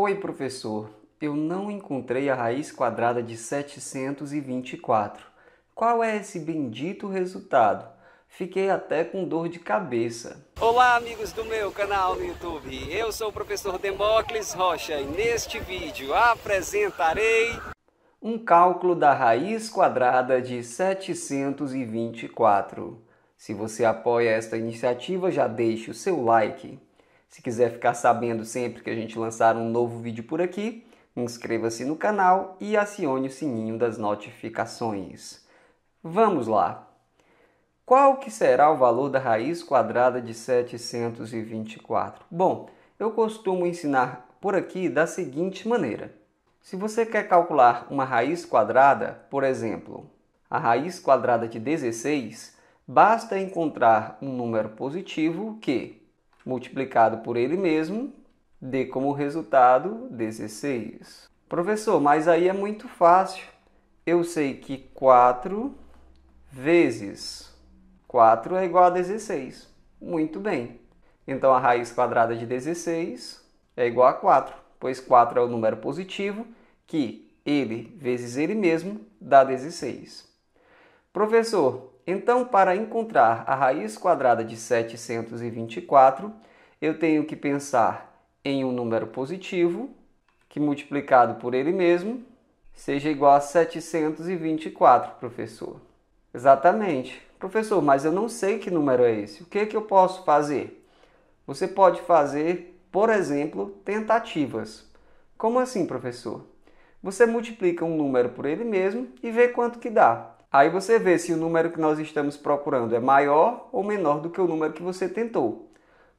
Oi, professor. Eu não encontrei a raiz quadrada de 724. Qual é esse bendito resultado? Fiquei até com dor de cabeça. Olá, amigos do meu canal no YouTube. Eu sou o professor Demócles Rocha e neste vídeo apresentarei um cálculo da raiz quadrada de 724. Se você apoia esta iniciativa, já deixe o seu like se quiser ficar sabendo sempre que a gente lançar um novo vídeo por aqui, inscreva-se no canal e acione o sininho das notificações. Vamos lá! Qual que será o valor da raiz quadrada de 724? Bom, eu costumo ensinar por aqui da seguinte maneira. Se você quer calcular uma raiz quadrada, por exemplo, a raiz quadrada de 16, basta encontrar um número positivo que multiplicado por ele mesmo, dê como resultado 16. Professor, mas aí é muito fácil. Eu sei que 4 vezes 4 é igual a 16. Muito bem. Então a raiz quadrada de 16 é igual a 4, pois 4 é o número positivo que ele vezes ele mesmo dá 16. Professor, então, para encontrar a raiz quadrada de 724, eu tenho que pensar em um número positivo, que multiplicado por ele mesmo, seja igual a 724, professor. Exatamente. Professor, mas eu não sei que número é esse. O que, é que eu posso fazer? Você pode fazer, por exemplo, tentativas. Como assim, professor? Você multiplica um número por ele mesmo e vê quanto que dá. Aí você vê se o número que nós estamos procurando é maior ou menor do que o número que você tentou.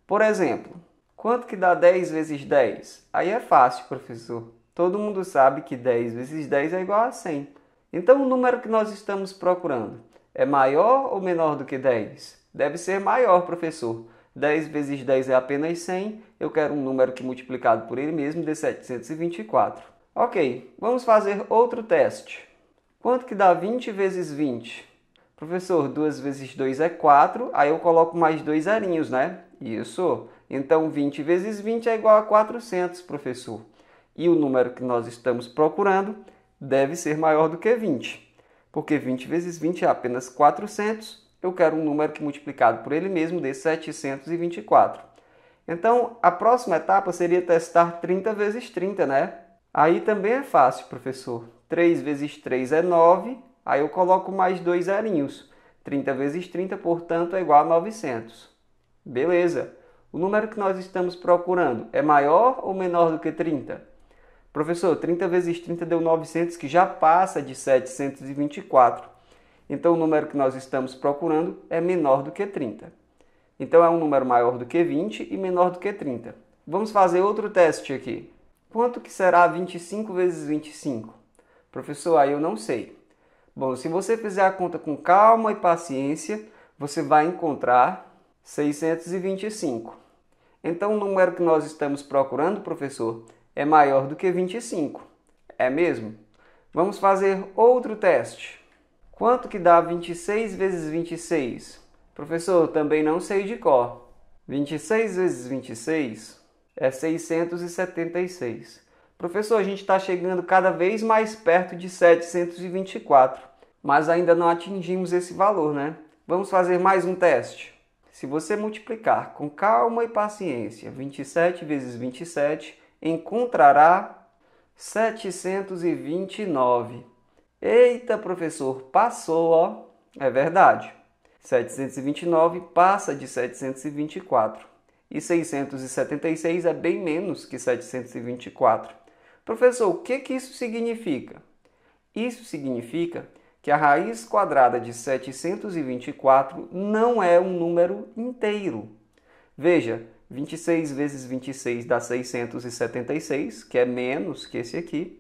Por exemplo, quanto que dá 10 vezes 10? Aí é fácil, professor. Todo mundo sabe que 10 vezes 10 é igual a 100. Então, o número que nós estamos procurando é maior ou menor do que 10? Deve ser maior, professor. 10 vezes 10 é apenas 100. Eu quero um número que multiplicado por ele mesmo dê 724. Ok, vamos fazer outro teste. Quanto que dá 20 vezes 20? Professor, 2 vezes 2 é 4, aí eu coloco mais dois zerinhos, né? Isso. Então, 20 vezes 20 é igual a 400, professor. E o número que nós estamos procurando deve ser maior do que 20, porque 20 vezes 20 é apenas 400. Eu quero um número que multiplicado por ele mesmo dê 724. Então, a próxima etapa seria testar 30 vezes 30, né? Aí também é fácil, professor. 3 vezes 3 é 9, aí eu coloco mais dois zerinhos. 30 vezes 30, portanto, é igual a 900. Beleza. O número que nós estamos procurando é maior ou menor do que 30? Professor, 30 vezes 30 deu 900, que já passa de 724. Então, o número que nós estamos procurando é menor do que 30. Então, é um número maior do que 20 e menor do que 30. Vamos fazer outro teste aqui. Quanto que será 25 vezes 25? Professor, aí eu não sei. Bom, se você fizer a conta com calma e paciência, você vai encontrar 625. Então, o número que nós estamos procurando, professor, é maior do que 25. É mesmo? Vamos fazer outro teste. Quanto que dá 26 vezes 26? Professor, também não sei de cor. 26 vezes 26 é 676. Professor, a gente está chegando cada vez mais perto de 724, mas ainda não atingimos esse valor, né? Vamos fazer mais um teste. Se você multiplicar com calma e paciência 27 vezes 27, encontrará 729. Eita, professor, passou, ó. É verdade. 729 passa de 724. E 676 é bem menos que 724. Professor, o que, que isso significa? Isso significa que a raiz quadrada de 724 não é um número inteiro. Veja, 26 vezes 26 dá 676, que é menos que esse aqui.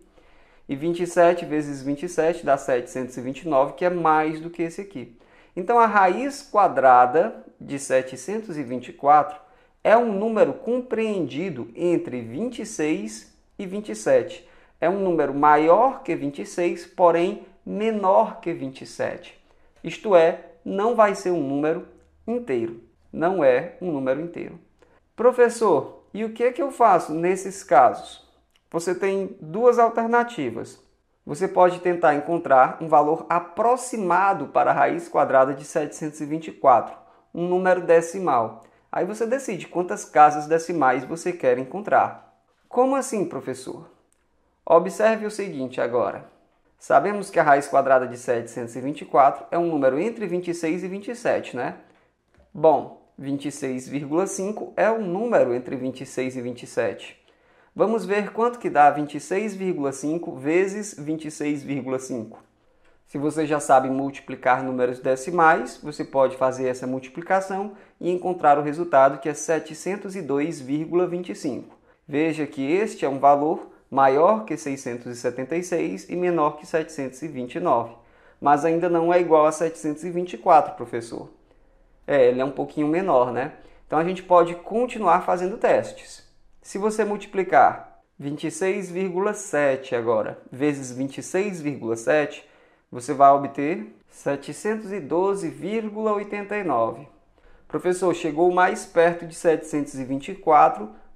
E 27 vezes 27 dá 729, que é mais do que esse aqui. Então a raiz quadrada de 724 é um número compreendido entre 26 e e 27. É um número maior que 26, porém menor que 27. Isto é, não vai ser um número inteiro. Não é um número inteiro. Professor, e o que é que eu faço nesses casos? Você tem duas alternativas. Você pode tentar encontrar um valor aproximado para a raiz quadrada de 724, um número decimal. Aí você decide quantas casas decimais você quer encontrar. Como assim, professor? Observe o seguinte agora. Sabemos que a raiz quadrada de 724 é um número entre 26 e 27, né? Bom, 26,5 é um número entre 26 e 27. Vamos ver quanto que dá 26,5 vezes 26,5. Se você já sabe multiplicar números decimais, você pode fazer essa multiplicação e encontrar o resultado que é 702,25. Veja que este é um valor maior que 676 e menor que 729, mas ainda não é igual a 724, professor. É, ele é um pouquinho menor, né? Então a gente pode continuar fazendo testes. Se você multiplicar 26,7 agora vezes 26,7, você vai obter 712,89. Professor, chegou mais perto de 724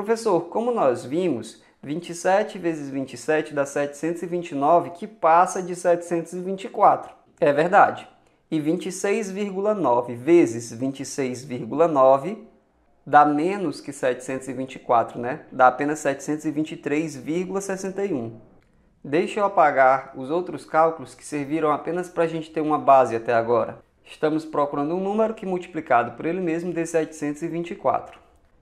Professor, como nós vimos, 27 vezes 27 dá 729, que passa de 724. É verdade. E 26,9 vezes 26,9 dá menos que 724, né? Dá apenas 723,61. Deixa eu apagar os outros cálculos que serviram apenas para a gente ter uma base até agora. Estamos procurando um número que multiplicado por ele mesmo dê 724.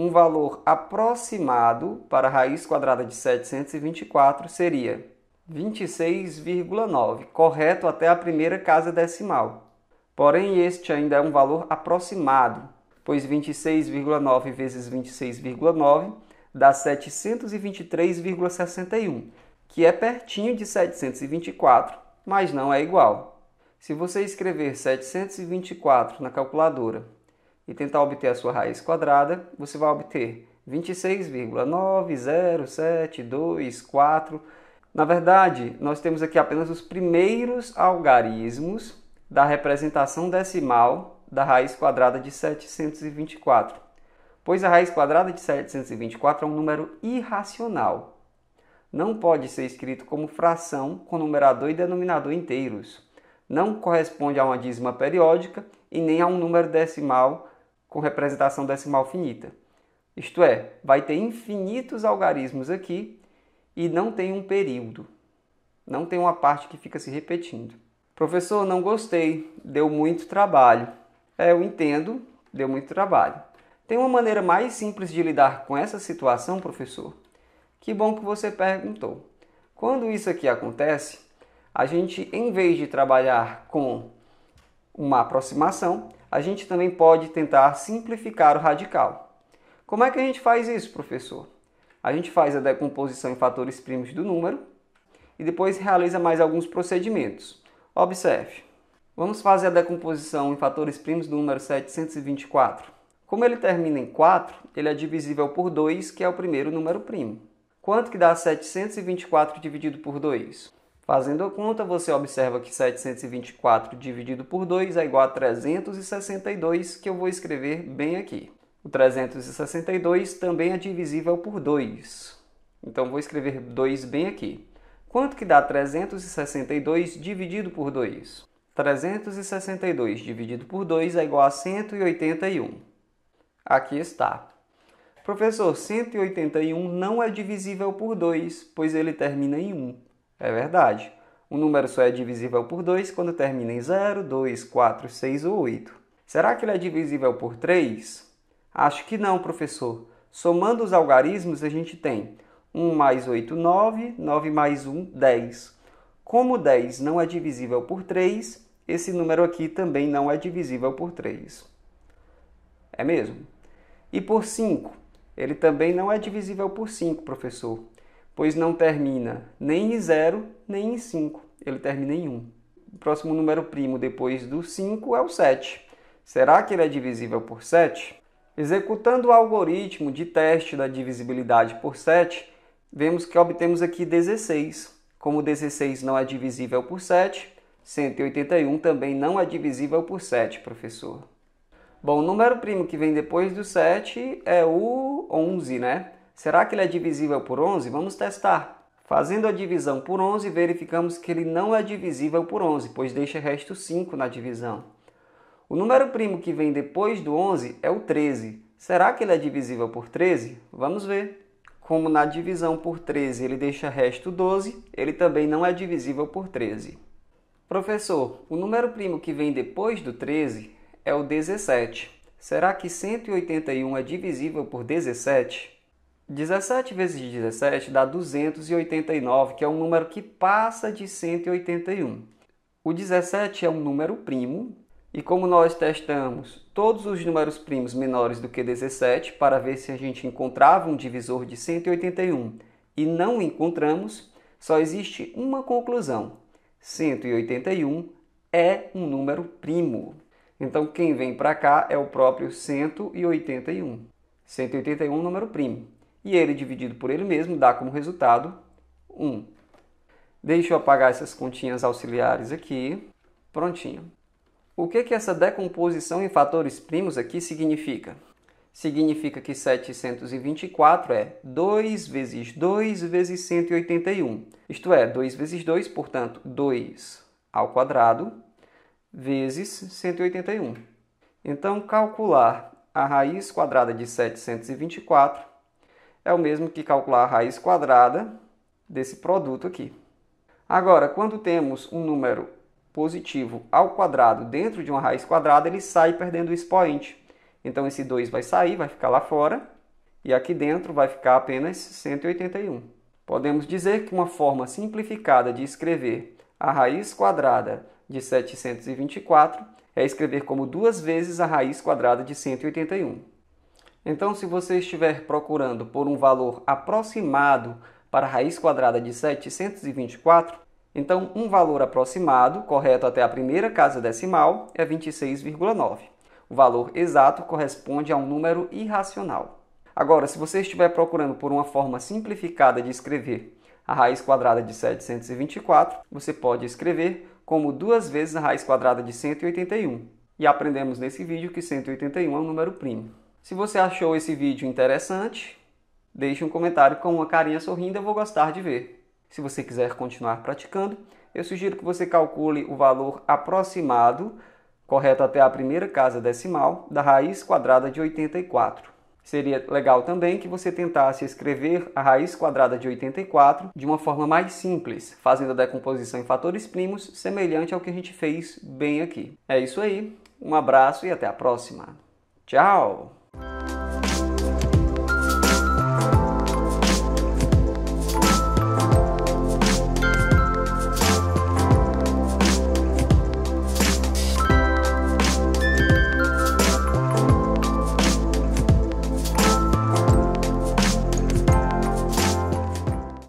um valor aproximado para a raiz quadrada de 724 seria 26,9, correto até a primeira casa decimal. Porém, este ainda é um valor aproximado, pois 26,9 vezes 26,9 dá 723,61, que é pertinho de 724, mas não é igual. Se você escrever 724 na calculadora e tentar obter a sua raiz quadrada, você vai obter 26,90724. Na verdade, nós temos aqui apenas os primeiros algarismos da representação decimal da raiz quadrada de 724, pois a raiz quadrada de 724 é um número irracional. Não pode ser escrito como fração com numerador e denominador inteiros. Não corresponde a uma dízima periódica e nem a um número decimal com representação decimal finita. Isto é, vai ter infinitos algarismos aqui e não tem um período. Não tem uma parte que fica se repetindo. Professor, não gostei, deu muito trabalho. É, eu entendo, deu muito trabalho. Tem uma maneira mais simples de lidar com essa situação, professor? Que bom que você perguntou. Quando isso aqui acontece, a gente, em vez de trabalhar com uma aproximação, a gente também pode tentar simplificar o radical. Como é que a gente faz isso, professor? A gente faz a decomposição em fatores primos do número e depois realiza mais alguns procedimentos. Observe. Vamos fazer a decomposição em fatores primos do número 724. Como ele termina em 4, ele é divisível por 2, que é o primeiro número primo. Quanto que dá 724 dividido por 2? Fazendo a conta, você observa que 724 dividido por 2 é igual a 362, que eu vou escrever bem aqui. O 362 também é divisível por 2. Então vou escrever 2 bem aqui. Quanto que dá 362 dividido por 2? 362 dividido por 2 é igual a 181. Aqui está. Professor, 181 não é divisível por 2, pois ele termina em 1. É verdade. Um número só é divisível por 2 quando termina em 0, 2, 4, 6 ou 8. Será que ele é divisível por 3? Acho que não, professor. Somando os algarismos, a gente tem 1 mais 8, 9, 9 mais 1, 10. Como 10 não é divisível por 3, esse número aqui também não é divisível por 3. É mesmo? E por 5? Ele também não é divisível por 5, professor pois não termina nem em 0, nem em 5. Ele termina em 1. Um. O próximo número primo depois do 5 é o 7. Será que ele é divisível por 7? Executando o algoritmo de teste da divisibilidade por 7, vemos que obtemos aqui 16. Como 16 não é divisível por 7, 181 também não é divisível por 7, professor. Bom, o número primo que vem depois do 7 é o 11, né? Será que ele é divisível por 11? Vamos testar. Fazendo a divisão por 11, verificamos que ele não é divisível por 11, pois deixa resto 5 na divisão. O número primo que vem depois do 11 é o 13. Será que ele é divisível por 13? Vamos ver. Como na divisão por 13 ele deixa resto 12, ele também não é divisível por 13. Professor, o número primo que vem depois do 13 é o 17. Será que 181 é divisível por 17? 17 vezes 17 dá 289, que é um número que passa de 181. O 17 é um número primo, e como nós testamos todos os números primos menores do que 17 para ver se a gente encontrava um divisor de 181 e não encontramos, só existe uma conclusão: 181 é um número primo. Então quem vem para cá é o próprio 181. 181 é um número primo e ele dividido por ele mesmo dá como resultado 1. Deixa eu apagar essas continhas auxiliares aqui. Prontinho. O que, que essa decomposição em fatores primos aqui significa? Significa que 724 é 2 vezes 2 vezes 181. Isto é, 2 vezes 2, portanto, 2 ao quadrado vezes 181. Então, calcular a raiz quadrada de 724 é o mesmo que calcular a raiz quadrada desse produto aqui. Agora, quando temos um número positivo ao quadrado dentro de uma raiz quadrada, ele sai perdendo o expoente. Então esse 2 vai sair, vai ficar lá fora, e aqui dentro vai ficar apenas 181. Podemos dizer que uma forma simplificada de escrever a raiz quadrada de 724 é escrever como duas vezes a raiz quadrada de 181. Então, se você estiver procurando por um valor aproximado para a raiz quadrada de 724, então um valor aproximado, correto até a primeira casa decimal, é 26,9. O valor exato corresponde a um número irracional. Agora, se você estiver procurando por uma forma simplificada de escrever a raiz quadrada de 724, você pode escrever como duas vezes a raiz quadrada de 181. E aprendemos nesse vídeo que 181 é um número primo. Se você achou esse vídeo interessante, deixe um comentário com uma carinha sorrindo, eu vou gostar de ver. Se você quiser continuar praticando, eu sugiro que você calcule o valor aproximado, correto até a primeira casa decimal, da raiz quadrada de 84. Seria legal também que você tentasse escrever a raiz quadrada de 84 de uma forma mais simples, fazendo a decomposição em fatores primos semelhante ao que a gente fez bem aqui. É isso aí, um abraço e até a próxima. Tchau!